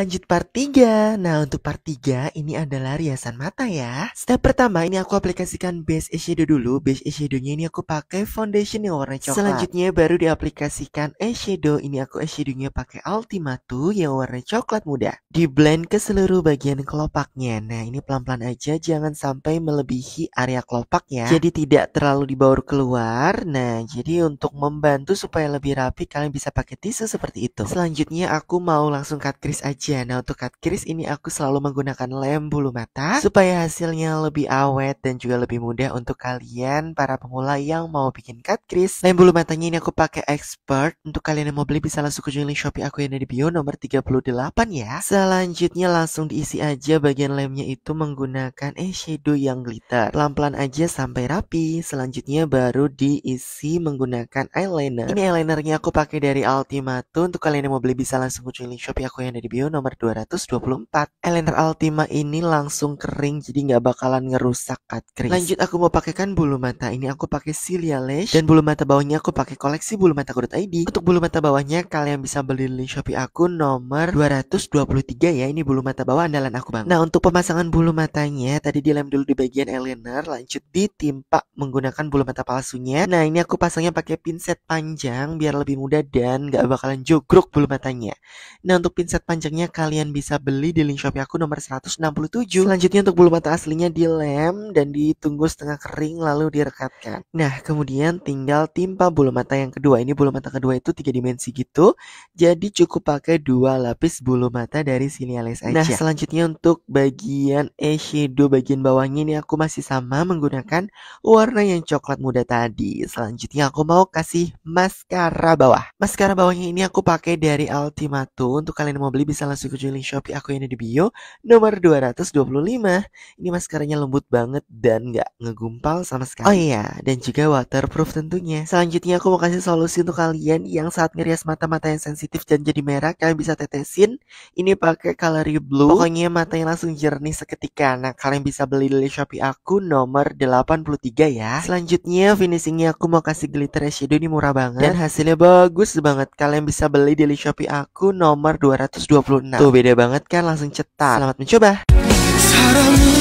Lanjut part 3. Nah, untuk part 3 ini adalah riasan mata ya. Step pertama ini aku aplikasikan base eyeshadow dulu. Base eyeshadownya ini aku pakai foundation yang warna coklat. Selanjutnya baru diaplikasikan eyeshadow. Ini aku eyeshadownya pakai Ultimatu yang warna coklat muda. Di blend ke seluruh bagian kelopaknya. Nah, ini pelan-pelan aja jangan sampai melebihi area kelopak ya. Jadi tidak terlalu dibaur keluar. Nah, jadi untuk membantu supaya lebih rapi kalian bisa pakai tisu seperti itu. Selanjutnya aku mau langsung cut crease aja aja. Nah untuk cut kris ini aku selalu menggunakan lem bulu mata supaya hasilnya lebih awet dan juga lebih mudah untuk kalian para pemula yang mau bikin cut kris. Lem bulu matanya ini aku pakai expert. Untuk kalian yang mau beli bisa langsung kunjungi link Shopee aku yang ada di bio nomor 38 ya. Selanjutnya langsung diisi aja bagian lemnya itu menggunakan eyeshadow eh, yang glitter. Pelan-pelan aja sampai rapi. Selanjutnya baru diisi menggunakan eyeliner. Ini eyelinernya aku pakai dari Ultimatum. Untuk kalian yang mau beli bisa langsung kunjungi link Shopee aku yang ada di bio nomor 224. Eleanor Altima ini langsung kering jadi nggak bakalan ngerusak cut crease. Lanjut aku mau kan bulu mata ini aku pakai Cilia Lash dan bulu mata bawahnya aku pakai koleksi bulu mata .id. Untuk bulu mata bawahnya kalian bisa beli link Shopee aku nomor 223 ya. Ini bulu mata bawah andalan aku banget. Nah, untuk pemasangan bulu matanya tadi dilem dulu di bagian Eleanor, lanjut ditimpa menggunakan bulu mata palsunya. Nah, ini aku pasangnya pakai pinset panjang biar lebih mudah dan nggak bakalan jogrok bulu matanya. Nah, untuk pinset panjangnya aslinya kalian bisa beli di link Shopee aku nomor 167. Selanjutnya untuk bulu mata aslinya dilem dan ditunggu setengah kering lalu direkatkan. Nah, kemudian tinggal timpa bulu mata yang kedua. Ini bulu mata kedua itu tiga dimensi gitu. Jadi cukup pakai dua lapis bulu mata dari Cinealis aja. Nah, selanjutnya untuk bagian eyeshadow bagian bawahnya ini aku masih sama menggunakan warna yang coklat muda tadi. Selanjutnya aku mau kasih maskara bawah. Maskara bawahnya ini aku pakai dari Ultimato. Untuk kalian yang mau beli bisa salah suku jualin Shopee aku ini di bio nomor 225. Ini maskernya lembut banget dan nggak ngegumpal sama sekali. Oh iya, dan juga waterproof tentunya. Selanjutnya aku mau kasih solusi untuk kalian yang saat ngerias mata-mata yang sensitif dan jadi merah, kalian bisa tetesin. Ini pakai Calary Blue. Pokoknya matanya langsung jernih seketika. Nah, kalian bisa beli di Shopee aku nomor 83 ya. Selanjutnya finishingnya aku mau kasih glitter eyeshadow ini murah banget dan hasilnya bagus banget. Kalian bisa beli di Shopee aku nomor 220 Nah. Tuh beda banget kan langsung cetar. Selamat mencoba.